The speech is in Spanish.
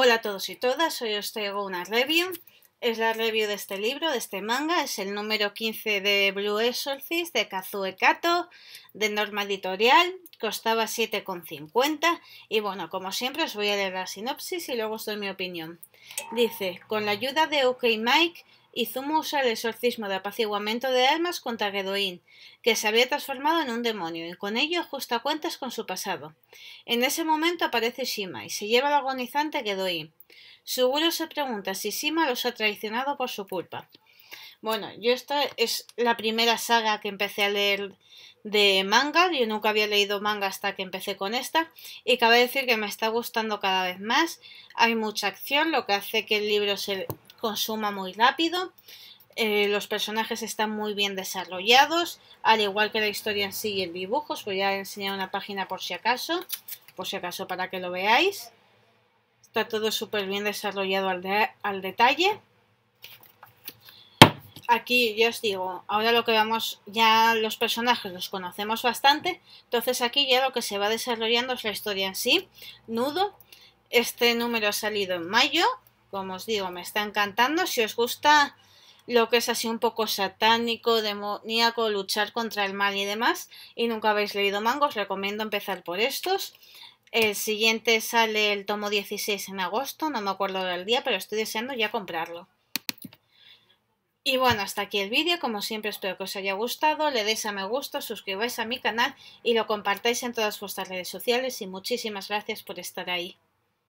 Hola a todos y todas, hoy os traigo una review. Es la review de este libro, de este manga, es el número 15 de Blue Exorcist de Kazue Kato, de Norma Editorial, costaba 7,50 y bueno, como siempre os voy a leer la sinopsis y luego os doy mi opinión. Dice, con la ayuda de OK Mike, Izumo usa el exorcismo de apaciguamiento de almas contra Gedoín, que se había transformado en un demonio, y con ello ajusta cuentas con su pasado. En ese momento aparece Shima y se lleva al agonizante Gedoín. Suguro se pregunta si Shima los ha traicionado por su culpa. Bueno, yo esta es la primera saga que empecé a leer de manga. Yo nunca había leído manga hasta que empecé con esta. Y cabe decir que me está gustando cada vez más. Hay mucha acción, lo que hace que el libro se, consuma muy rápido. Eh, los personajes están muy bien desarrollados, al igual que la historia en sí y el dibujo. Os voy a enseñar una página por si acaso, por si acaso para que lo veáis. Está todo súper bien desarrollado al, al detalle aquí ya os digo, ahora lo que vamos, ya los personajes los conocemos bastante, entonces aquí ya lo que se va desarrollando es la historia en sí, nudo. Este número ha salido en mayo, como os digo, me está encantando. Si os gusta lo que es así un poco satánico, demoníaco, luchar contra el mal y demás, y nunca habéis leído Mango, os recomiendo empezar por estos. El siguiente sale el tomo 16 en agosto, no me acuerdo del día, pero estoy deseando ya comprarlo. Y bueno, hasta aquí el vídeo, como siempre espero que os haya gustado, le deis a me gusta, suscribáis a mi canal y lo compartáis en todas vuestras redes sociales y muchísimas gracias por estar ahí.